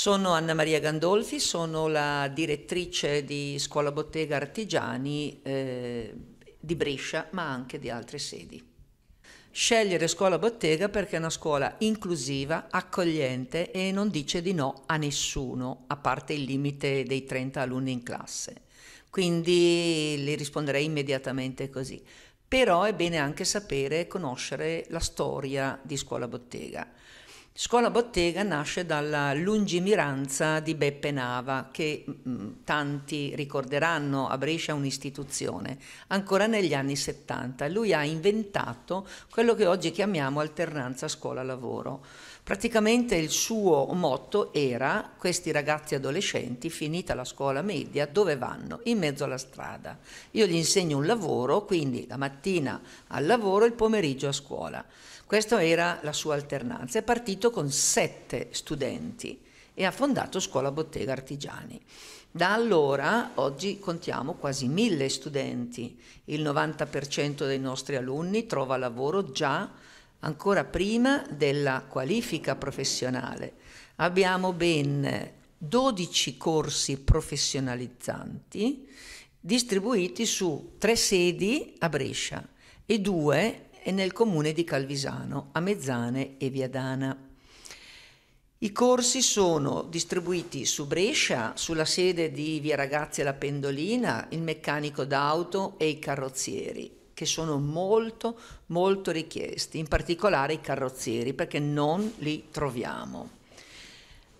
Sono Anna Maria Gandolfi, sono la direttrice di Scuola Bottega Artigiani eh, di Brescia, ma anche di altre sedi. Scegliere Scuola Bottega perché è una scuola inclusiva, accogliente e non dice di no a nessuno, a parte il limite dei 30 alunni in classe. Quindi le risponderei immediatamente così. Però è bene anche sapere e conoscere la storia di Scuola Bottega. Scuola Bottega nasce dalla lungimiranza di Beppe Nava, che mh, mm, mm, tanti ricorderanno a Brescia un'istituzione, ancora negli anni 70. Lui ha inventato quello che oggi chiamiamo alternanza scuola-lavoro. Praticamente il suo motto era questi ragazzi adolescenti, finita la scuola media, dove vanno? In mezzo alla strada. Io gli insegno un lavoro, quindi la mattina al lavoro e il pomeriggio a scuola. Questa era la sua alternanza. È partito con sette studenti e ha fondato Scuola Bottega Artigiani. Da allora oggi contiamo quasi mille studenti, il 90% dei nostri alunni trova lavoro già ancora prima della qualifica professionale. Abbiamo ben 12 corsi professionalizzanti distribuiti su tre sedi a Brescia e due nel comune di Calvisano, a Mezzane e Viadana. I corsi sono distribuiti su Brescia, sulla sede di Via Ragazzi e la Pendolina, il meccanico d'auto e i carrozzieri, che sono molto molto richiesti, in particolare i carrozzieri, perché non li troviamo.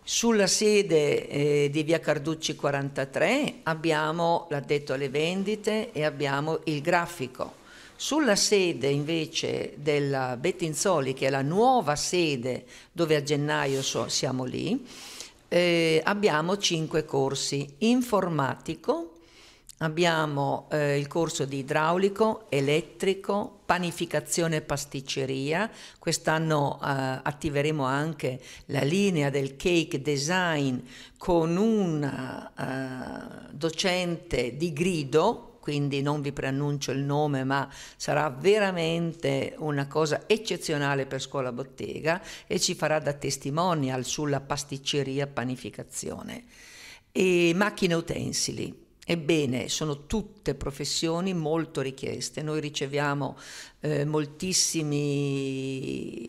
Sulla sede eh, di Via Carducci 43 abbiamo l'addetto alle vendite e abbiamo il grafico sulla sede invece della Bettinzoli, che è la nuova sede dove a gennaio so, siamo lì, eh, abbiamo cinque corsi. Informatico, abbiamo eh, il corso di idraulico, elettrico, panificazione e pasticceria. Quest'anno eh, attiveremo anche la linea del cake design con un eh, docente di grido quindi non vi preannuncio il nome, ma sarà veramente una cosa eccezionale per Scuola Bottega e ci farà da testimonial sulla pasticceria panificazione. E macchine utensili, Ebbene, sono tutte professioni molto richieste, noi riceviamo eh, moltissime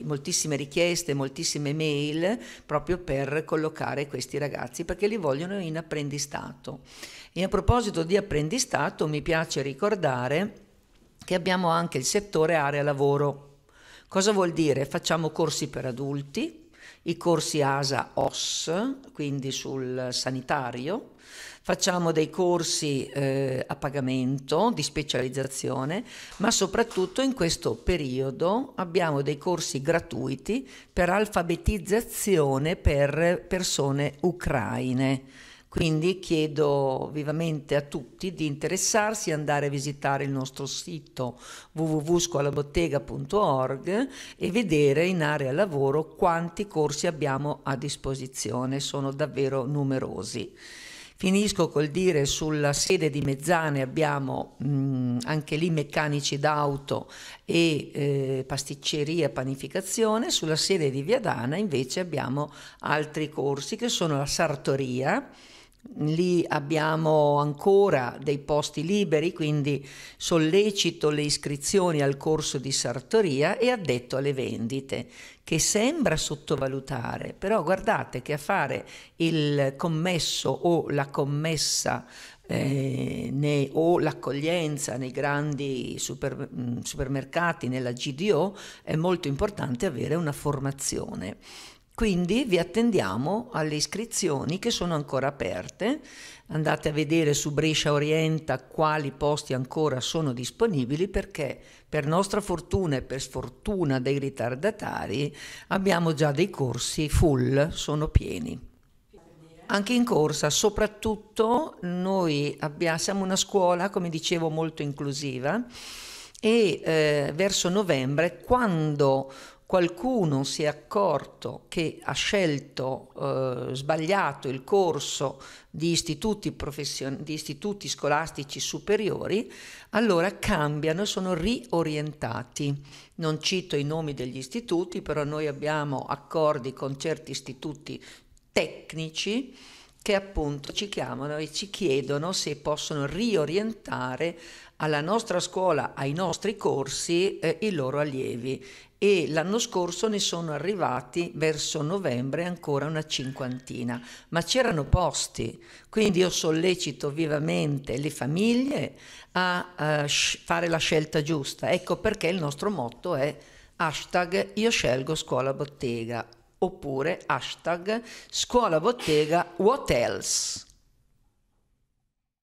richieste, moltissime mail proprio per collocare questi ragazzi perché li vogliono in apprendistato. E a proposito di apprendistato mi piace ricordare che abbiamo anche il settore area lavoro. Cosa vuol dire? Facciamo corsi per adulti, i corsi ASA-OS, quindi sul sanitario, facciamo dei corsi eh, a pagamento di specializzazione, ma soprattutto in questo periodo abbiamo dei corsi gratuiti per alfabetizzazione per persone ucraine quindi chiedo vivamente a tutti di interessarsi e andare a visitare il nostro sito www.scuolabottega.org e vedere in area lavoro quanti corsi abbiamo a disposizione, sono davvero numerosi. Finisco col dire sulla sede di Mezzane abbiamo mh, anche lì meccanici d'auto e eh, pasticceria e panificazione, sulla sede di Viadana invece abbiamo altri corsi che sono la sartoria, Lì abbiamo ancora dei posti liberi, quindi sollecito le iscrizioni al corso di sartoria e addetto alle vendite, che sembra sottovalutare, però guardate che a fare il commesso o la commessa eh, né, o l'accoglienza nei grandi super, mm, supermercati, nella GDO, è molto importante avere una formazione. Quindi vi attendiamo alle iscrizioni che sono ancora aperte. Andate a vedere su Brescia Orienta quali posti ancora sono disponibili perché per nostra fortuna e per sfortuna dei ritardatari abbiamo già dei corsi full, sono pieni anche in corsa, soprattutto noi abbiamo, siamo una scuola, come dicevo, molto inclusiva e eh, verso novembre, quando qualcuno si è accorto che ha scelto eh, sbagliato il corso di istituti, profession- di istituti scolastici superiori, allora cambiano e sono riorientati. Non cito i nomi degli istituti, però noi abbiamo accordi con certi istituti tecnici che appunto ci chiamano e ci chiedono se possono riorientare alla nostra scuola, ai nostri corsi, eh, i loro allievi e l'anno scorso ne sono arrivati verso novembre ancora una cinquantina, ma c'erano posti, quindi io sollecito vivamente le famiglie a, a fare la scelta giusta. Ecco perché il nostro motto è hashtag io scelgo scuola bottega oppure hashtag scuola bottega what else